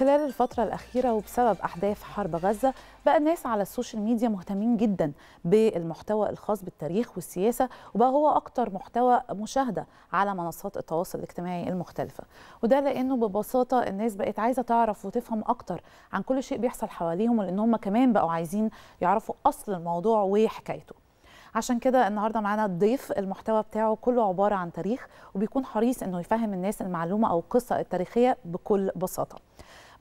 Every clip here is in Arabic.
خلال الفترة الأخيرة وبسبب أحداث حرب غزة بقى الناس على السوشيال ميديا مهتمين جدا بالمحتوى الخاص بالتاريخ والسياسة وبقى هو أكتر محتوى مشاهدة على منصات التواصل الاجتماعي المختلفة وده لأنه ببساطة الناس بقت عايزة تعرف وتفهم أكتر عن كل شيء بيحصل حواليهم ولأن هم كمان بقوا عايزين يعرفوا أصل الموضوع وحكايته عشان كده النهارده معانا ضيف المحتوى بتاعه كله عباره عن تاريخ وبيكون حريص انه يفهم الناس المعلومه او القصه التاريخيه بكل بساطه.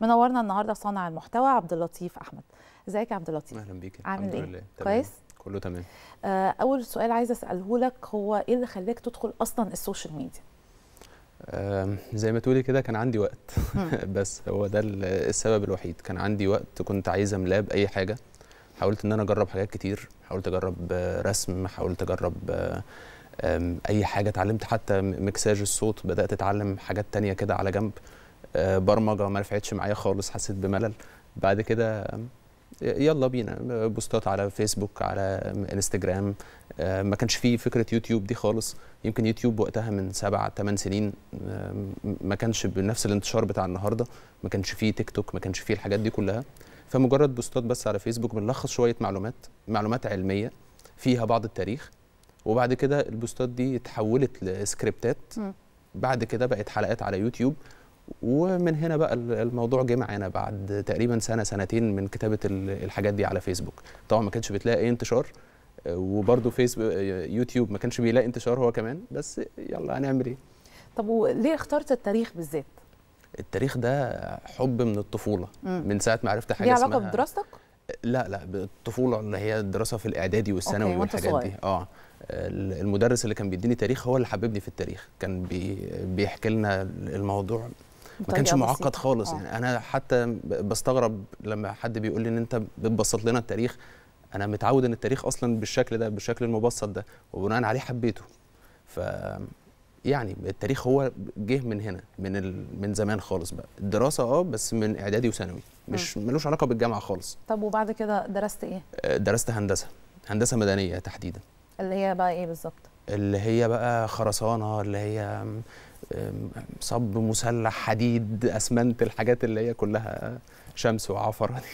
منورنا النهارده صانع المحتوى عبد اللطيف احمد ازيك يا عبد اللطيف اهلا بيك عامل ايه كويس كله تمام آه، اول سؤال عايز اساله لك هو ايه اللي خلاك تدخل اصلا السوشيال ميديا زي ما تقولي كده كان عندي وقت بس هو ده السبب الوحيد كان عندي وقت كنت عايز املاه باي حاجه حاولت ان انا اجرب حاجات كتير حاولت اجرب آه، رسم حاولت اجرب اي حاجه اتعلمت حتى مكساج الصوت بدات اتعلم حاجات تانية كده على جنب آه، برمجه ما نفعتش معايا خالص حسيت بملل بعد كده يلا بينا آه، بوستات على فيسبوك على انستجرام آه، ما كانش فيه فكره يوتيوب دي خالص يمكن يوتيوب وقتها من سبع ثمان سنين ما كانش بنفس الانتشار بتاع النهارده ما كانش فيه تيك توك ما كانش فيه الحاجات دي كلها فمجرد بوستات بس على فيسبوك بنلخص شويه معلومات معلومات علميه فيها بعض التاريخ وبعد كده البوستات دي اتحولت لسكريبتات بعد كده بقت حلقات على يوتيوب ومن هنا بقى الموضوع جه معانا بعد تقريبا سنه سنتين من كتابه الحاجات دي على فيسبوك طبعا ما كانش بتلاقي اي انتشار آه، وبرده فيسبوك آه، يوتيوب ما كانش بيلاقي انتشار هو كمان بس يلا هنعمل ايه طب وليه اخترت التاريخ بالذات التاريخ ده حب من الطفوله مم. من ساعه ما عرفت حاجه ليه علاقه بدراستك لا لا بالطفوله اللي هي الدراسه في الاعدادي والثانوي والحاجات دي اه المدرس اللي كان بيديني تاريخ هو اللي حببني في التاريخ كان بيحكي لنا الموضوع ما طيب، كانش معقد خالص آه. يعني انا حتى بستغرب لما حد بيقول لي ان انت بتبسط لنا التاريخ انا متعود ان التاريخ اصلا بالشكل ده بالشكل المبسط ده وبناء عليه حبيته ف يعني التاريخ هو جه من هنا من ال... من زمان خالص بقى الدراسه اه بس من اعدادي وثانوي مش ملوش علاقه بالجامعه خالص طب وبعد كده درست ايه آه، درست هندسه هندسه مدنيه تحديدا اللي هي بقى ايه بالظبط اللي هي بقى خرسانه اللي هي صب مسلح حديد اسمنت الحاجات اللي هي كلها شمس وعفره دي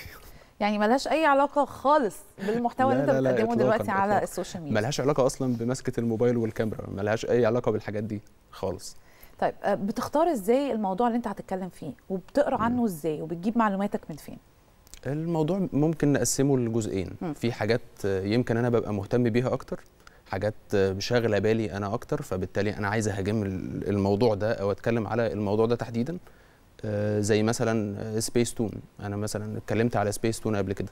يعني ملهاش اي علاقه خالص بالمحتوى اللي انت بتقدمه دلوقتي على السوشيال ميديا ملهاش علاقه اصلا بمسكه الموبايل والكاميرا ملهاش اي علاقه بالحاجات دي خالص طيب آه، بتختار ازاي الموضوع اللي انت هتتكلم فيه وبتقرا عنه ازاي وبتجيب معلوماتك من فين الموضوع ممكن نقسمه لجزئين في حاجات يمكن انا ببقى مهتم بيها اكتر حاجات مشاغله بالي انا اكتر فبالتالي انا عايز اهاجم الموضوع ده او اتكلم على الموضوع ده تحديدا آه، زي مثلا سبيس آه، تون انا مثلا اتكلمت على سبيس تون قبل كده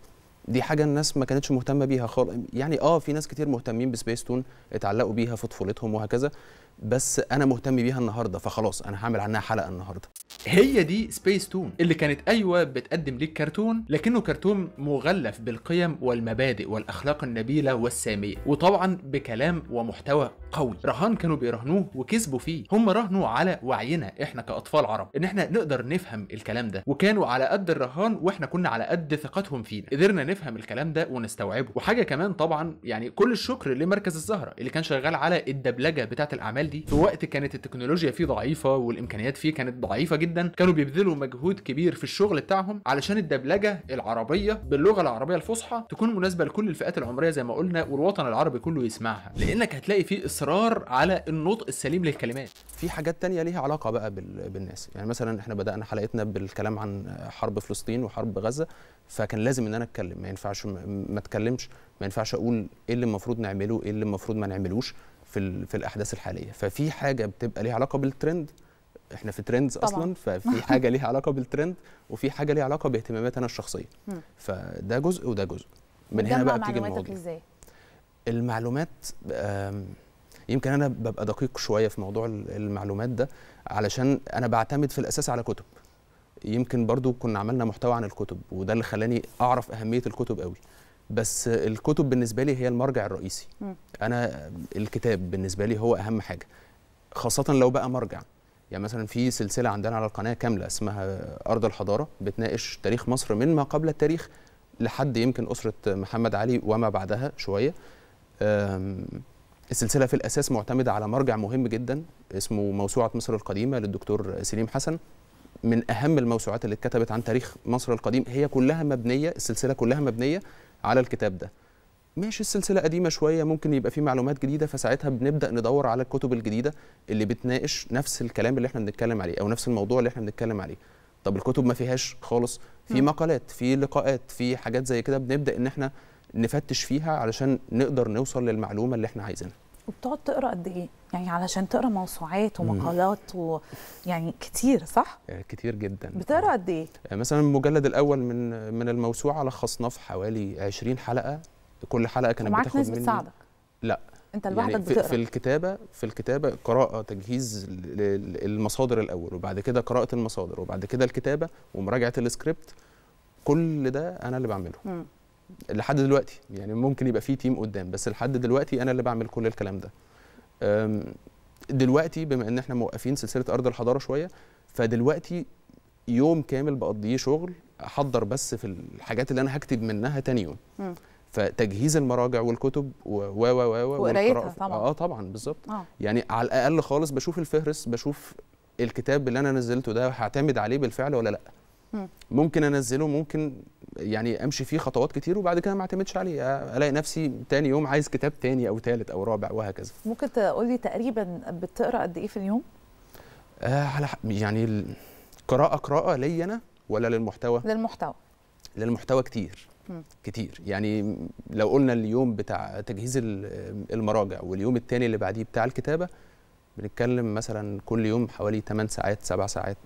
دي حاجه الناس ما كانتش مهتمه بيها خالص يعني اه في ناس كتير مهتمين بسبيس تون اتعلقوا بيها في طفولتهم وهكذا بس انا مهتم بيها النهارده فخلاص انا هعمل عنها حلقه النهارده هي دي سبيس تون اللي كانت ايوه بتقدم ليك كرتون لكنه كرتون مغلف بالقيم والمبادئ والاخلاق النبيله والساميه وطبعا بكلام ومحتوى قوي رهان كانوا بيرهنوه وكسبوا فيه هم رهنوا على وعينا احنا كاطفال عرب ان احنا نقدر نفهم الكلام ده وكانوا على قد الرهان واحنا كنا على قد ثقتهم فينا قدرنا نفهم الكلام ده ونستوعبه وحاجه كمان طبعا يعني كل الشكر لمركز الزهره اللي كان شغال على الدبلجه بتاعه الاعمال الاعمال دي في وقت كانت التكنولوجيا فيه ضعيفه والامكانيات فيه كانت ضعيفه جدا كانوا بيبذلوا مجهود كبير في الشغل بتاعهم علشان الدبلجه العربيه باللغه العربيه الفصحى تكون مناسبه لكل الفئات العمريه زي ما قلنا والوطن العربي كله يسمعها لانك هتلاقي فيه اصرار على النطق السليم للكلمات في حاجات تانية ليها علاقه بقى بالناس يعني مثلا احنا بدانا حلقتنا بالكلام عن حرب فلسطين وحرب غزه فكان لازم ان انا اتكلم ما ينفعش ما اتكلمش ما ينفعش اقول ايه اللي المفروض نعمله ايه اللي المفروض ما نعملوش في في الاحداث الحاليه ففي حاجه بتبقى ليها علاقه بالترند احنا في ترندز اصلا ففي حاجه ليها علاقه بالترند وفي حاجه ليها علاقه باهتماماتي انا الشخصيه فده جزء وده جزء من هنا بقى بتيجي المواضيع ازاي المعلومات يمكن انا ببقى دقيق شويه في موضوع المعلومات ده علشان انا بعتمد في الاساس على كتب يمكن برضو كنا عملنا محتوى عن الكتب وده اللي خلاني اعرف اهميه الكتب قوي بس الكتب بالنسبه لي هي المرجع الرئيسي م. انا الكتاب بالنسبه لي هو اهم حاجه خاصه لو بقى مرجع يعني مثلا في سلسله عندنا على القناه كامله اسمها ارض الحضاره بتناقش تاريخ مصر من ما قبل التاريخ لحد يمكن اسره محمد علي وما بعدها شويه السلسله في الاساس معتمده على مرجع مهم جدا اسمه موسوعه مصر القديمه للدكتور سليم حسن من اهم الموسوعات اللي اتكتبت عن تاريخ مصر القديم هي كلها مبنيه السلسله كلها مبنيه على الكتاب ده ماشي السلسله قديمه شويه ممكن يبقى في معلومات جديده فساعتها بنبدا ندور على الكتب الجديده اللي بتناقش نفس الكلام اللي احنا بنتكلم عليه او نفس الموضوع اللي احنا بنتكلم عليه طب الكتب ما فيهاش خالص في مقالات في لقاءات في حاجات زي كده بنبدا ان احنا نفتش فيها علشان نقدر نوصل للمعلومه اللي احنا عايزينها وبتقعد تقرا قد ايه؟ يعني علشان تقرا موسوعات ومقالات ويعني كتير صح؟ يعني كتير جدا بتقرا قد ايه؟ يعني مثلا المجلد الاول من من الموسوعه لخصناه في حوالي 20 حلقه كل حلقه كانت بتاخد ناس مني بتساعدك؟ لا انت يعني لوحدك يعني بتقرا في الكتابه في الكتابه قراءه تجهيز المصادر الاول وبعد كده قراءه المصادر وبعد كده الكتابه ومراجعه السكريبت كل ده انا اللي بعمله مم. لحد دلوقتي يعني ممكن يبقى في تيم قدام بس لحد دلوقتي انا اللي بعمل كل الكلام ده دلوقتي بما ان احنا موقفين سلسله ارض الحضاره شويه فدلوقتي يوم كامل بقضيه شغل احضر بس في الحاجات اللي انا هكتب منها تاني يوم م. فتجهيز المراجع والكتب و و و و وقرايتها طبعا اه طبعا بالظبط آه. يعني على الاقل خالص بشوف الفهرس بشوف الكتاب اللي انا نزلته ده هعتمد عليه بالفعل ولا لا م. ممكن انزله ممكن يعني امشي فيه خطوات كتير وبعد كده ما اعتمدش عليه الاقي نفسي تاني يوم عايز كتاب تاني او تالت او رابع وهكذا ممكن تقول لي تقريبا بتقرا قد ايه في اليوم آه على يعني قراءه قراءه لي انا ولا للمحتوى للمحتوى للمحتوى كتير كتير يعني لو قلنا اليوم بتاع تجهيز المراجع واليوم التاني اللي بعديه بتاع الكتابه بنتكلم مثلا كل يوم حوالي 8 ساعات 7 ساعات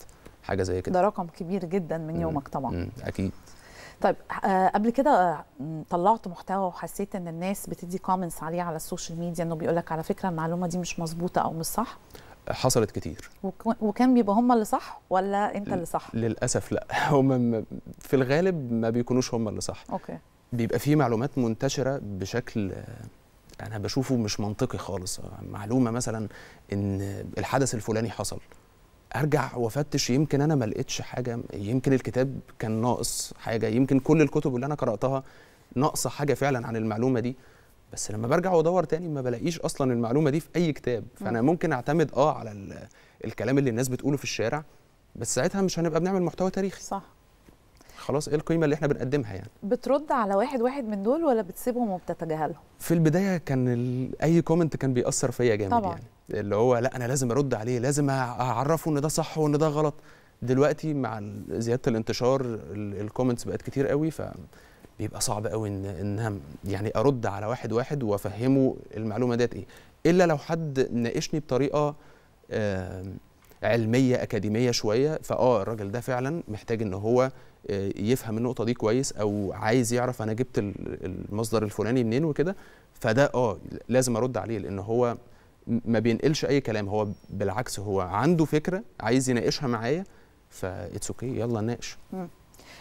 حاجه زي كده ده رقم كبير جدا من يومك طبعا اكيد طيب آه، قبل كده آه، طلعت محتوى وحسيت ان الناس بتدي كومنتس عليه على السوشيال ميديا انه بيقول لك على فكره المعلومه دي مش مظبوطه او مش صح حصلت كتير وكان بيبقى هم اللي صح ولا انت اللي صح للاسف لا هم في الغالب ما بيكونوش هم اللي صح اوكي بيبقى في معلومات منتشره بشكل انا بشوفه مش منطقي خالص معلومه مثلا ان الحدث الفلاني حصل ارجع وافتش يمكن انا ما لقيتش حاجه يمكن الكتاب كان ناقص حاجه يمكن كل الكتب اللي انا قراتها ناقصه حاجه فعلا عن المعلومه دي بس لما برجع وادور تاني ما بلاقيش اصلا المعلومه دي في اي كتاب فانا ممكن اعتمد اه على الكلام اللي الناس بتقوله في الشارع بس ساعتها مش هنبقى بنعمل محتوى تاريخي صح خلاص ايه القيمه اللي احنا بنقدمها يعني بترد على واحد واحد من دول ولا بتسيبهم وبتتجاهلهم في البدايه كان اي كومنت كان بيأثر فيا جامد طبعا. يعني اللي هو لا انا لازم ارد عليه لازم اعرفه ان ده صح وان ده غلط دلوقتي مع زياده الانتشار الكومنتس بقت كتير قوي ف بيبقى صعب قوي ان ان يعني ارد على واحد واحد وافهمه المعلومه ديت ايه الا لو حد ناقشني بطريقه علميه اكاديميه شويه فاه الراجل ده فعلا محتاج ان هو يفهم النقطه دي كويس او عايز يعرف انا جبت المصدر الفلاني منين وكده فده اه لازم ارد عليه لان هو ما بينقلش اي كلام هو بالعكس هو عنده فكره عايز يناقشها معايا فاتس اوكي يلا ناقش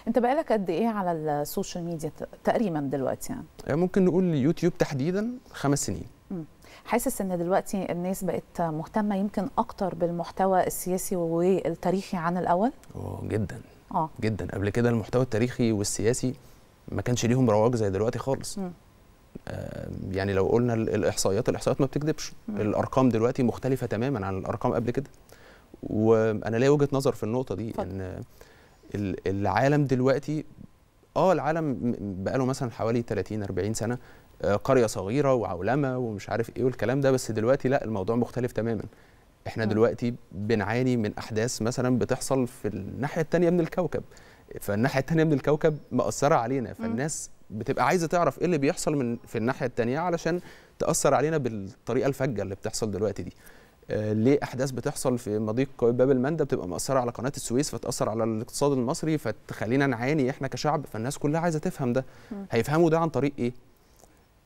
انت بقالك قد ايه على السوشيال ميديا تقريبا دلوقتي يعني. يعني ممكن نقول يوتيوب تحديدا خمس سنين مم. حاسس ان دلوقتي الناس بقت مهتمه يمكن اكتر بالمحتوى السياسي والتاريخي عن الاول؟ اه جدا آه. جدا قبل كده المحتوى التاريخي والسياسي ما كانش ليهم رواج زي دلوقتي خالص م. آه، يعني لو قلنا الاحصائيات الاحصائيات ما بتكذبش الارقام دلوقتي مختلفه تماما عن الارقام قبل كده وانا ليا وجهه نظر في النقطه دي فضل. ان العالم دلوقتي اه العالم بقاله مثلا حوالي 30 40 سنه آه، قريه صغيره وعولمه ومش عارف ايه والكلام ده بس دلوقتي لا الموضوع مختلف تماما احنا دلوقتي بنعاني من احداث مثلا بتحصل في الناحيه الثانيه من الكوكب فالناحيه الثانيه من الكوكب مأثره علينا فالناس بتبقى عايزه تعرف ايه اللي بيحصل من في الناحيه الثانيه علشان تاثر علينا بالطريقه الفجه اللي بتحصل دلوقتي دي آه ليه احداث بتحصل في مضيق باب المندب بتبقى مأثره على قناه السويس فتأثر على الاقتصاد المصري فتخلينا نعاني احنا كشعب فالناس كلها عايزه تفهم ده هيفهموا ده عن طريق ايه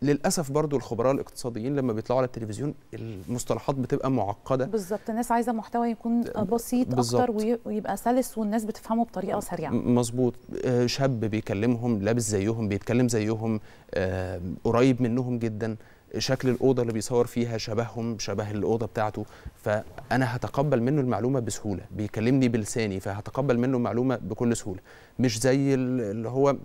للاسف برضو الخبراء الاقتصاديين لما بيطلعوا على التلفزيون المصطلحات بتبقى معقده بالظبط الناس عايزه محتوى يكون بسيط بالزبط. اكتر ويبقى سلس والناس بتفهمه بطريقه سريعه مظبوط آه، شاب بيكلمهم لابس زيهم بيتكلم زيهم آه، قريب منهم جدا شكل الاوضه اللي بيصور فيها شبههم شبه الاوضه بتاعته فانا هتقبل منه المعلومه بسهوله بيكلمني بلساني فهتقبل منه المعلومه بكل سهوله مش زي اللي هو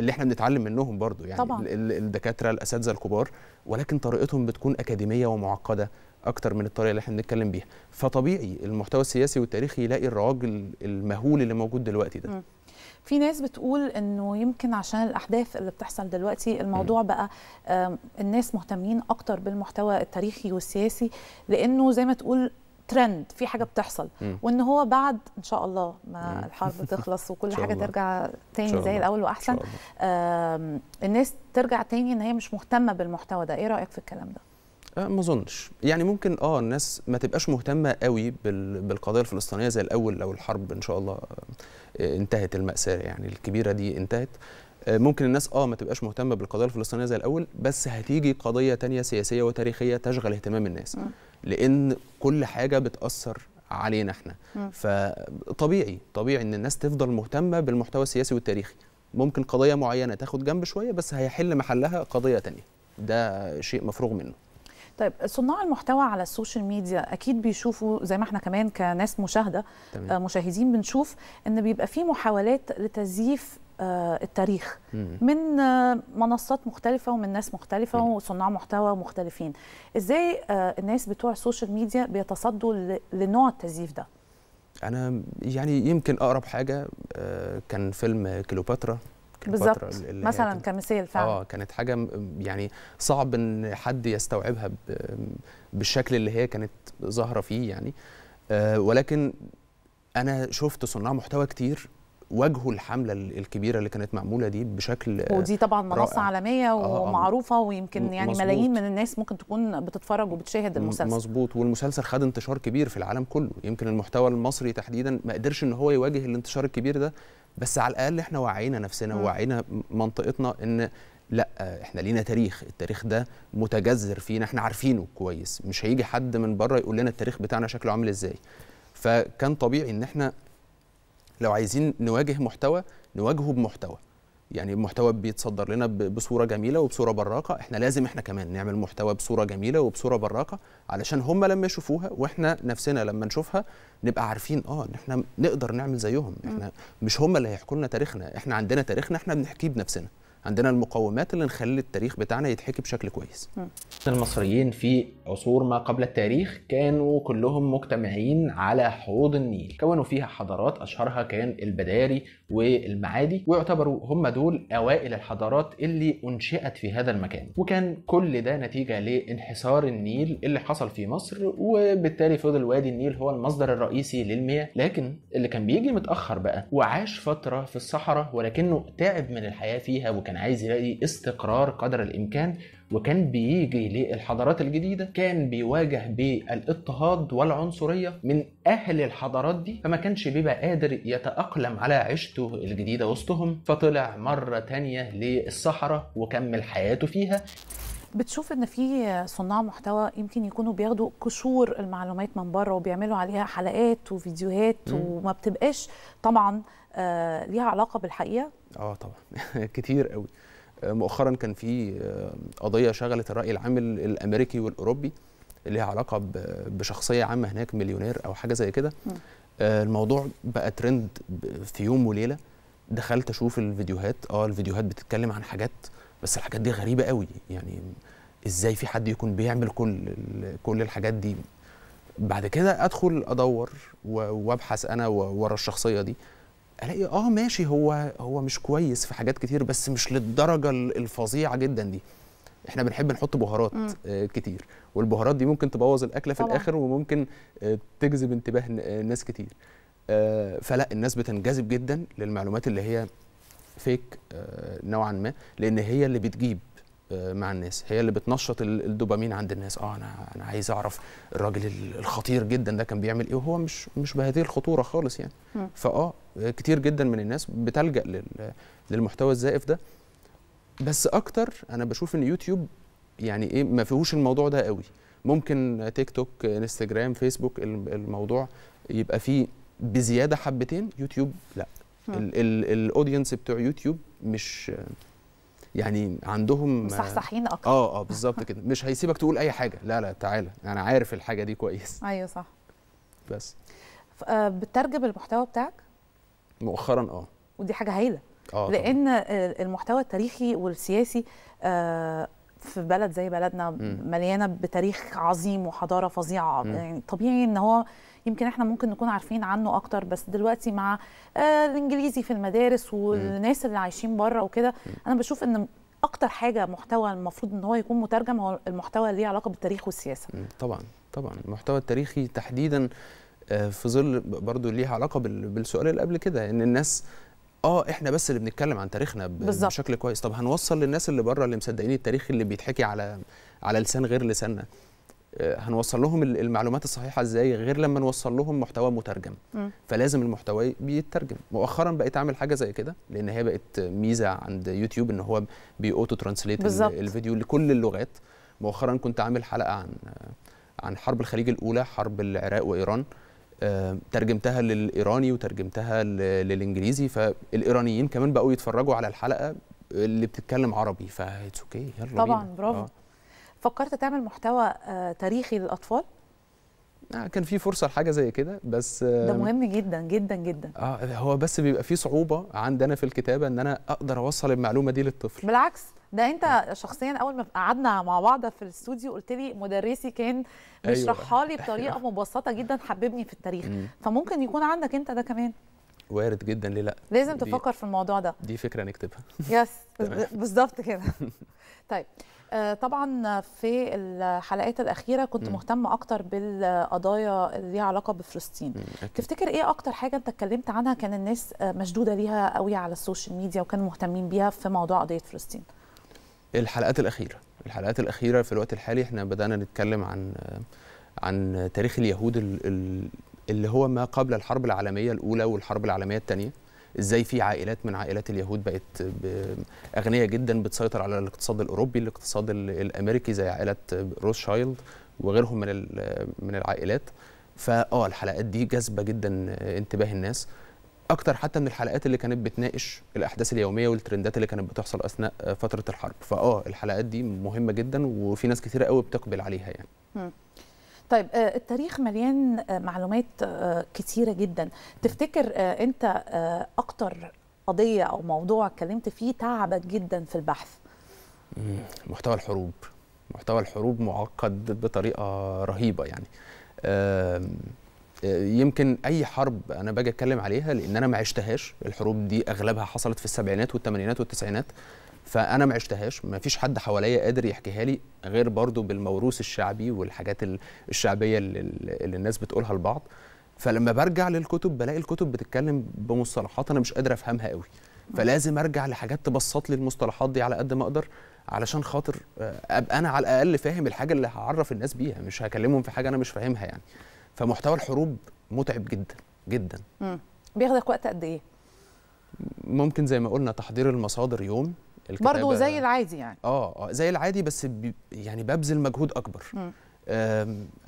اللي احنا بنتعلم منهم برضو يعني طبعا. الدكاتره الاساتذه الكبار ولكن طريقتهم بتكون اكاديميه ومعقده اكتر من الطريقه اللي احنا بنتكلم بيها فطبيعي المحتوى السياسي والتاريخي يلاقي الرواج المهول اللي موجود دلوقتي ده م. في ناس بتقول انه يمكن عشان الاحداث اللي بتحصل دلوقتي الموضوع م. بقى الناس مهتمين اكتر بالمحتوى التاريخي والسياسي لانه زي ما تقول ترند في حاجه بتحصل وان هو بعد ان شاء الله ما الحرب تخلص وكل حاجه الله. ترجع تاني زي الاول واحسن آه الناس ترجع تاني ان هي مش مهتمه بالمحتوى ده ايه رايك في الكلام ده آه، ما اظنش يعني ممكن اه الناس ما تبقاش مهتمه قوي بالقضيه الفلسطينيه زي الاول لو الحرب ان شاء الله آه، آه، انتهت الماساه يعني الكبيره دي انتهت ممكن الناس اه ما تبقاش مهتمه بالقضيه الفلسطينيه زي الاول بس هتيجي قضيه تانية سياسيه وتاريخيه تشغل اهتمام الناس لان كل حاجه بتاثر علينا احنا فطبيعي طبيعي ان الناس تفضل مهتمه بالمحتوى السياسي والتاريخي ممكن قضيه معينه تاخد جنب شويه بس هيحل محلها قضيه تانية ده شيء مفروغ منه طيب صناع المحتوى على السوشيال ميديا اكيد بيشوفوا زي ما احنا كمان كناس مشاهده تمام. آه، مشاهدين بنشوف ان بيبقى في محاولات لتزييف آه، التاريخ من آه، منصات مختلفة ومن ناس مختلفة وصناع محتوى مختلفين ازاي آه، الناس بتوع السوشيال ميديا بيتصدوا لنوع التزييف ده انا يعني يمكن اقرب حاجة كان فيلم كليوباترا بالظبط مثلا كمثال فعلا اه كانت حاجه يعني صعب ان حد يستوعبها بالشكل اللي هي كانت ظاهره فيه يعني آه ولكن انا شفت صناع محتوى كتير واجهوا الحمله الكبيره اللي كانت معموله دي بشكل ودي طبعا منصه رائع. عالميه آه، آه، ومعروفه ويمكن يعني مزبوط. ملايين من الناس ممكن تكون بتتفرج وبتشاهد المسلسل مظبوط والمسلسل خد انتشار كبير في العالم كله يمكن المحتوى المصري تحديدا ما قدرش ان هو يواجه الانتشار الكبير ده بس على الاقل احنا وعينا نفسنا ووعينا منطقتنا ان لا احنا لينا تاريخ التاريخ ده متجذر فينا احنا عارفينه كويس مش هيجي حد من بره يقول لنا التاريخ بتاعنا شكله عامل ازاي فكان طبيعي ان احنا لو عايزين نواجه محتوى نواجهه بمحتوى يعني المحتوى بيتصدر لنا بصوره جميله وبصوره براقه احنا لازم احنا كمان نعمل محتوى بصوره جميله وبصوره براقه علشان هم لما يشوفوها واحنا نفسنا لما نشوفها نبقى عارفين اه ان احنا نقدر نعمل زيهم احنا مش هم اللي هيحكوا لنا تاريخنا احنا عندنا تاريخنا احنا بنحكيه بنفسنا عندنا المقومات اللي نخلي التاريخ بتاعنا يتحكي بشكل كويس المصريين في عصور ما قبل التاريخ كانوا كلهم مجتمعين على حوض النيل كونوا فيها حضارات أشهرها كان البداري والمعادي ويعتبروا هم دول أوائل الحضارات اللي أنشئت في هذا المكان وكان كل ده نتيجة لانحسار النيل اللي حصل في مصر وبالتالي فضل وادي النيل هو المصدر الرئيسي للمياه لكن اللي كان بيجي متأخر بقى وعاش فترة في الصحراء ولكنه تعب من الحياة فيها وكان كان عايز يلاقي استقرار قدر الامكان وكان بيجي للحضارات الجديده كان بيواجه بالاضطهاد والعنصريه من اهل الحضارات دي فما كانش بيبقى قادر يتاقلم على عيشته الجديده وسطهم فطلع مره تانية للصحراء وكمل حياته فيها بتشوف ان في صناع محتوى يمكن يكونوا بياخدوا قشور المعلومات من بره وبيعملوا عليها حلقات وفيديوهات مم. وما بتبقاش طبعا آه ليها علاقه بالحقيقه اه طبعا كتير قوي آه، مؤخرا كان في آه، قضيه شغلت الراي العام الامريكي والاوروبي ليها علاقه بشخصيه عامه هناك مليونير او حاجه زي كده آه، الموضوع بقى ترند في يوم وليله دخلت اشوف الفيديوهات اه الفيديوهات بتتكلم عن حاجات بس الحاجات دي غريبه قوي يعني ازاي في حد يكون بيعمل كل كل الحاجات دي بعد كده ادخل ادور وابحث انا ورا الشخصيه دي الاقي اه ماشي هو هو مش كويس في حاجات كتير بس مش للدرجه الفظيعه جدا دي احنا بنحب نحط بهارات آه كتير والبهارات دي ممكن تبوظ الاكله في طبعا. الاخر وممكن آه تجذب انتباه آه، ناس كتير آه فلا الناس بتنجذب جدا للمعلومات اللي هي فيك آه، نوعا ما لان هي اللي بتجيب آه، مع الناس هي اللي بتنشط الدوبامين عند الناس اه انا انا عايز اعرف الراجل الخطير جدا ده كان بيعمل ايه وهو مش مش بهذه الخطوره خالص يعني فاه كتير جدا من الناس بتلجا للمحتوى الزائف ده بس اكتر انا بشوف ان يوتيوب يعني ايه ما فيهوش الموضوع ده قوي ممكن تيك توك انستجرام فيسبوك الموضوع يبقى فيه بزياده حبتين يوتيوب لا الاودينس بتوع يوتيوب مش يعني عندهم مصحصحين اكتر اه اه بالظبط كده مش هيسيبك تقول اي حاجه لا لا تعالى انا عارف الحاجه دي كويس ايوه صح بس آه، بتترجم المحتوى بتاعك مؤخرا اه ودي حاجه هايله آه لان طبعا. المحتوى التاريخي والسياسي آه، في بلد زي بلدنا مليانه بتاريخ عظيم وحضاره فظيعه يعني طبيعي ان هو يمكن احنا ممكن نكون عارفين عنه اكتر بس دلوقتي مع آه، الانجليزي في المدارس والناس اللي عايشين بره وكده انا بشوف ان اكتر حاجه محتوى المفروض ان هو يكون مترجم هو المحتوى اللي ليه علاقه بالتاريخ والسياسه طبعا طبعا المحتوى التاريخي تحديدا آه، في ظل برضو ليها علاقه بالسؤال اللي قبل كده ان الناس اه احنا بس اللي بنتكلم عن تاريخنا بالزبط. بشكل كويس طب هنوصل للناس اللي بره اللي مصدقين التاريخ اللي بيتحكي على على لسان غير لساننا آه، هنوصل لهم المعلومات الصحيحه ازاي غير لما نوصل لهم محتوى مترجم م. فلازم المحتوى بيترجم مؤخرا بقيت اعمل حاجه زي كده لان هي بقت ميزه عند يوتيوب ان هو بيأوتو ترانسليت الفيديو لكل اللغات مؤخرا كنت عامل حلقه عن عن حرب الخليج الاولى حرب العراق وايران آه، ترجمتها للايراني وترجمتها للانجليزي فالايرانيين كمان بقوا يتفرجوا على الحلقه اللي بتتكلم عربي فاتس اوكي يلا طبعا بينا. برافو آه. فكرت تعمل محتوى آه، تاريخي للاطفال آه، كان في فرصه لحاجه زي كده بس ده مهم جدا جدا جدا اه هو بس بيبقى في صعوبه عندنا في الكتابه ان انا اقدر اوصل المعلومه دي للطفل بالعكس ده انت شخصيا اول ما قعدنا مع بعض في الاستوديو قلت لي مدرسي كان أيوة. بيشرحها لي أيوة. بطريقه مبسطه جدا حببني في التاريخ مم. فممكن يكون عندك انت ده كمان وارد جدا ليه لا لازم تفكر في الموضوع ده دي فكره نكتبها يس بالظبط كده طيب آه، طبعا في الحلقات الاخيره كنت مهتمه اكتر بالقضايا اللي ليها علاقه بفلسطين تفتكر ايه اكتر حاجه انت اتكلمت عنها كان الناس مشدوده ليها قوي على السوشيال ميديا وكانوا مهتمين بيها في موضوع قضيه فلسطين الحلقات الاخيره الحلقات الاخيره في الوقت الحالي احنا بدانا نتكلم عن عن تاريخ اليهود اللي هو ما قبل الحرب العالميه الاولى والحرب العالميه الثانيه ازاي في عائلات من عائلات اليهود بقت اغنيه جدا بتسيطر على الاقتصاد الاوروبي الاقتصاد الامريكي زي عائله روثشايلد وغيرهم من من العائلات فاه الحلقات دي جذبه جدا انتباه الناس اكتر حتى من الحلقات اللي كانت بتناقش الاحداث اليوميه والترندات اللي كانت بتحصل اثناء فتره الحرب فاه الحلقات دي مهمه جدا وفي ناس كثيره قوي بتقبل عليها يعني طيب آه، التاريخ مليان آه، معلومات آه، كثيره جدا تفتكر انت اكتر قضيه او موضوع اتكلمت فيه تعبك جدا في البحث محتوى الحروب محتوى الحروب معقد بطريقه رهيبه يعني يمكن اي حرب انا باجي اتكلم عليها لان انا ما عشتهاش الحروب دي اغلبها حصلت في السبعينات والثمانينات والتسعينات فانا ما عشتهاش ما فيش حد حواليا قادر يحكيها لي غير برضو بالموروث الشعبي والحاجات الشعبيه اللي, اللي الناس بتقولها لبعض فلما برجع للكتب بلاقي الكتب بتتكلم بمصطلحات انا مش قادر افهمها قوي فلازم ارجع لحاجات تبسط لي المصطلحات دي على قد ما اقدر علشان خاطر آه، ابقى انا على الاقل فاهم الحاجه اللي هعرف الناس بيها مش هكلمهم في حاجه انا مش فاهمها يعني فمحتوى الحروب متعب جدا جدا مم. بياخدك وقت قد ايه ممكن زي ما قلنا تحضير المصادر يوم برضه زي العادي يعني اه, آه، زي العادي بس يعني ببذل مجهود اكبر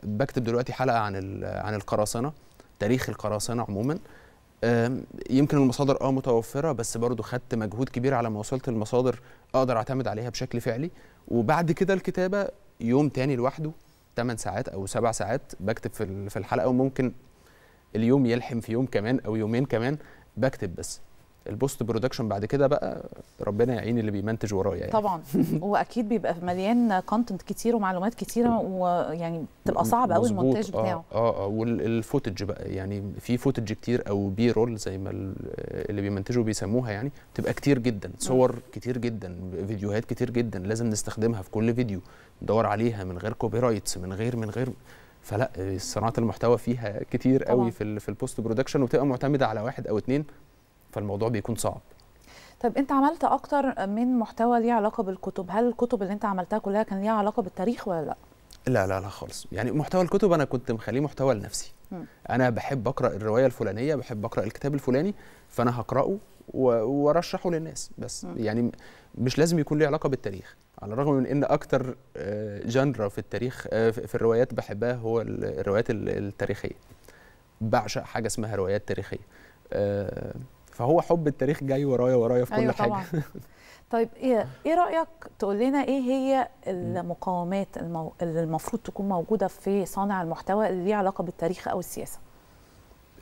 بكتب دلوقتي حلقه عن عن القراصنه تاريخ القراصنه عموما يمكن المصادر اه متوفره بس برضه خدت مجهود كبير على ما وصلت المصادر اقدر اعتمد عليها بشكل فعلي وبعد كده الكتابه يوم تاني لوحده 8 ساعات او 7 ساعات بكتب في في الحلقه وممكن اليوم يلحم في يوم كمان او يومين كمان بكتب بس البوست برودكشن بعد كده بقى ربنا يعين اللي بيمنتج ورايا يعني طبعا واكيد بيبقى مليان كونتنت كتير ومعلومات كتيره ويعني بتبقى صعب قوي المونتاج آه، بتاعه اه اه والفوتج بقى يعني في فوتج كتير او بي رول زي ما اللي بيمنتجوا بيسموها يعني بتبقى كتير جدا صور كتير جدا فيديوهات كتير جدا لازم نستخدمها في كل فيديو ندور عليها من غير كوبي رايتس من غير من غير فلا صناعه المحتوى فيها كتير قوي في في البوست برودكشن وبتبقى معتمده على واحد او اتنين فالموضوع بيكون صعب طب انت عملت اكتر من محتوى ليه علاقه بالكتب هل الكتب اللي انت عملتها كلها كان ليها علاقه بالتاريخ ولا لا لا لا لا خالص يعني محتوى الكتب انا كنت مخليه محتوى لنفسي م. انا بحب اقرا الروايه الفلانيه بحب اقرا الكتاب الفلاني فانا هقراه وارشحه للناس بس م. يعني مش لازم يكون ليه علاقه بالتاريخ على الرغم من ان اكتر آه، جنرا في التاريخ آه، في الروايات بحبها هو الروايات التاريخيه بعشق حاجه اسمها روايات تاريخيه آه، فهو حب التاريخ جاي ورايا ورايا في كل أيوة حاجه طبعا. طيب ايه ايه رايك تقول لنا ايه هي المقاومات اللي المفروض تكون موجوده في صانع المحتوى اللي ليه علاقه بالتاريخ او السياسه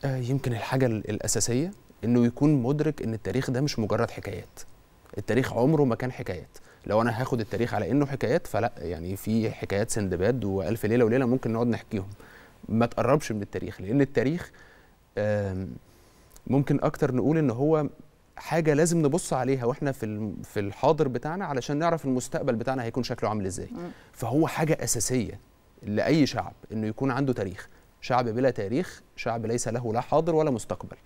آه يمكن الحاجه الاساسيه انه يكون مدرك ان التاريخ ده مش مجرد حكايات التاريخ عمره ما كان حكايات لو انا هاخد التاريخ على انه حكايات فلا يعني في حكايات سندباد والف ليله وليله ممكن نقعد نحكيهم ما تقربش من التاريخ لان التاريخ آه ممكن اكتر نقول ان هو حاجه لازم نبص عليها واحنا في في الحاضر بتاعنا علشان نعرف المستقبل بتاعنا هيكون شكله عامل ازاي فهو حاجه اساسيه لاي شعب انه يكون عنده تاريخ شعب بلا تاريخ شعب ليس له لا حاضر ولا مستقبل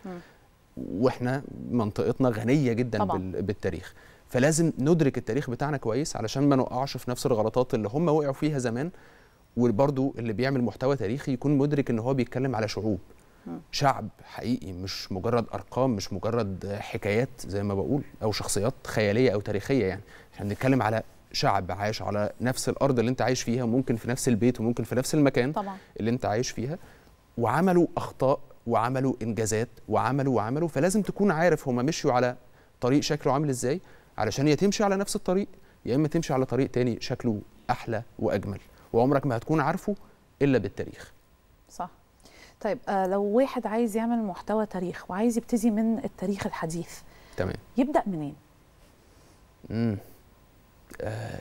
واحنا منطقتنا غنيه جدا طبعا. بالتاريخ فلازم ندرك التاريخ بتاعنا كويس علشان ما نقعش في نفس الغلطات اللي هم وقعوا فيها زمان وبرضه اللي بيعمل محتوى تاريخي يكون مدرك ان هو بيتكلم على شعوب شعب حقيقي مش مجرد ارقام مش مجرد حكايات زي ما بقول او شخصيات خياليه او تاريخيه يعني احنا بنتكلم على شعب عايش على نفس الارض اللي انت عايش فيها وممكن في نفس البيت وممكن في نفس المكان طبعا. اللي انت عايش فيها وعملوا اخطاء وعملوا انجازات وعملوا وعملوا فلازم تكون عارف هم مشوا على طريق شكله عامل ازاي علشان يا تمشي على نفس الطريق يا اما تمشي على طريق تاني شكله احلى واجمل وعمرك ما هتكون عارفه الا بالتاريخ صح طيب آه، لو واحد عايز يعمل محتوى تاريخ وعايز يبتدي من التاريخ الحديث تمام يبدا منين امم آه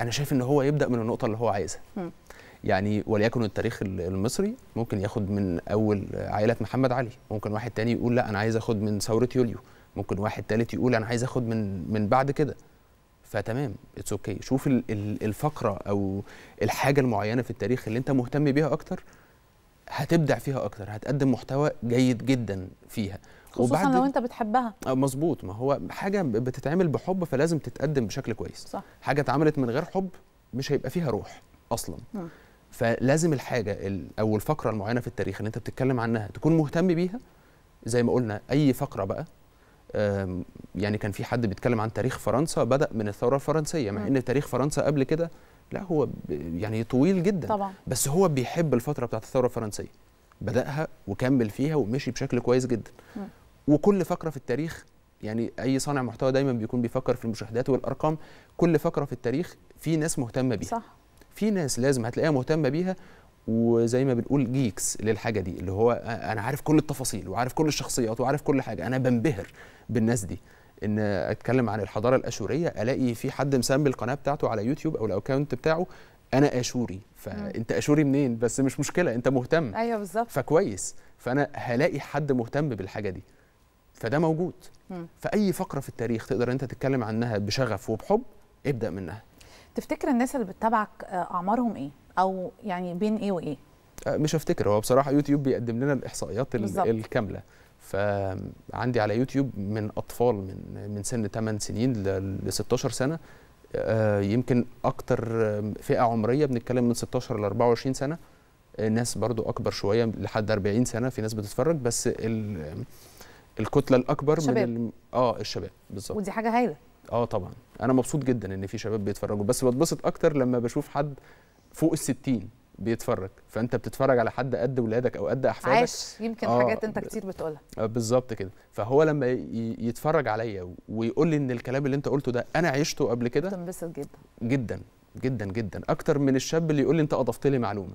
انا شايف ان هو يبدا من النقطه اللي هو عايزها يعني وليكن التاريخ المصري ممكن ياخد من اول عائله محمد علي ممكن واحد تاني يقول لا انا عايز اخد من ثوره يوليو ممكن واحد تالت يقول انا عايز اخد من من بعد كده فتمام اتس اوكي okay. شوف الفقره او الحاجه المعينه في التاريخ اللي انت مهتم بيها اكتر هتبدع فيها اكتر هتقدم محتوى جيد جدا فيها خصوصا وبعد لو انت بتحبها آه، مظبوط ما هو حاجه بتتعمل بحب فلازم تتقدم بشكل كويس صح. حاجه اتعملت من غير حب مش هيبقى فيها روح اصلا م. نعم. فلازم الحاجه او الفقره المعينه في التاريخ اللي انت بتتكلم عنها تكون مهتم بيها زي ما قلنا اي فقره بقى يعني كان في حد بيتكلم عن تاريخ فرنسا بدا من الثوره الفرنسيه مع نعم. ان تاريخ فرنسا قبل كده لا هو يعني طويل جدا طبعا. بس هو بيحب الفتره بتاعت الثوره الفرنسيه بداها وكمل فيها ومشي بشكل كويس جدا م. وكل فقره في التاريخ يعني اي صانع محتوى دايما بيكون بيفكر في المشاهدات والارقام كل فقره في التاريخ في ناس مهتمه بيها صح في ناس لازم هتلاقيها مهتمه بيها وزي ما بنقول جيكس للحاجه دي اللي هو انا عارف كل التفاصيل وعارف كل الشخصيات وعارف كل حاجه انا بنبهر بالناس دي ان اتكلم عن الحضاره الاشوريه الاقي في حد مسمي القناه بتاعته على يوتيوب او الاكونت بتاعه انا اشوري فانت اشوري منين بس مش مشكله انت مهتم ايوه بالظبط فكويس فانا هلاقي حد مهتم بالحاجه دي فده موجود مم. فاي فقره في التاريخ تقدر انت تتكلم عنها بشغف وبحب ابدا منها تفتكر الناس اللي بتتابعك آه، اعمارهم ايه او يعني بين ايه وايه آه، مش هفتكر هو بصراحه يوتيوب بيقدم لنا الاحصائيات بالزبط. الكامله فعندي على يوتيوب من اطفال من من سن 8 سنين ل 16 سنه آه، يمكن اكتر فئه عمريه بنتكلم من 16 ل 24 سنه ناس برضو اكبر شويه لحد 40 سنه في ناس بتتفرج بس الكتله الاكبر شباب. من اه الشباب بالظبط ودي حاجه هايله اه طبعا انا مبسوط جدا ان في شباب بيتفرجوا بس بتبسط اكتر لما بشوف حد فوق ال 60 بيتفرج فانت بتتفرج على حد قد ولادك او قد احفادك عاش يمكن آه حاجات انت كتير بتقولها آه، بالظبط كده فهو لما يتفرج عليا ويقول لي ان الكلام اللي انت قلته ده انا عشته قبل كده بتنبسط جدا جدا جدا جدا اكتر من الشاب اللي يقول لي انت اضفت لي معلومه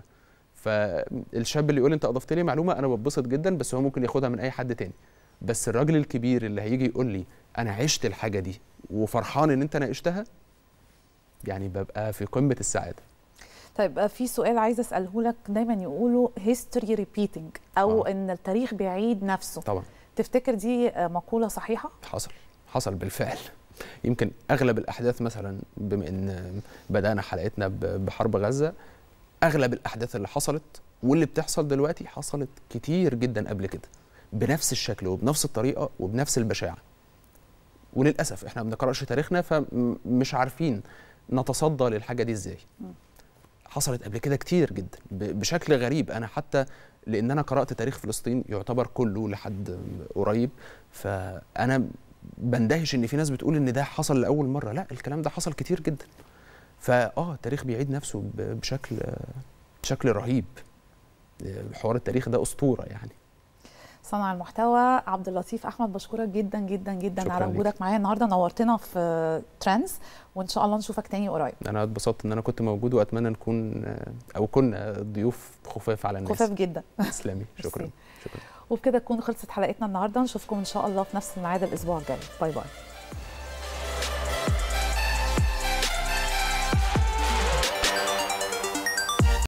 فالشاب اللي يقول لي انت اضفت لي معلومه انا ببسط جدا بس هو ممكن ياخدها من اي حد تاني بس الراجل الكبير اللي هيجي يقول لي انا عشت الحاجه دي وفرحان ان انت ناقشتها يعني ببقى في قمه السعاده طيب آه، في سؤال عايزه اساله لك دايما يقولوا هيستوري ريبيتنج او آه. ان التاريخ بيعيد نفسه طبعا تفتكر دي آه، مقوله صحيحه حصل حصل بالفعل يمكن اغلب الاحداث مثلا بما ان بدانا حلقتنا بحرب غزه اغلب الاحداث اللي حصلت واللي بتحصل دلوقتي حصلت كتير جدا قبل كده بنفس الشكل وبنفس الطريقه وبنفس البشاعه وللاسف احنا ما بنقراش تاريخنا فمش عارفين نتصدى للحاجه دي ازاي حصلت قبل كده كتير جدا بشكل غريب انا حتى لان انا قرات تاريخ فلسطين يعتبر كله لحد قريب فانا بندهش ان في ناس بتقول ان ده حصل لاول مره لا الكلام ده حصل كتير جدا فاه التاريخ بيعيد نفسه بشكل بشكل رهيب آه، حوار التاريخ ده اسطوره يعني صانع المحتوى عبد اللطيف احمد بشكرك جدا جدا جدا على وجودك معايا النهارده نورتنا في ترندز وان شاء الله نشوفك تاني قريب انا اتبسطت ان انا كنت موجود واتمنى نكون او كنا ضيوف خفاف على الناس خفاف جدا تسلمي شكرا شكرا وبكده تكون خلصت حلقتنا النهارده نشوفكم ان شاء الله في نفس الميعاد الاسبوع الجاي باي باي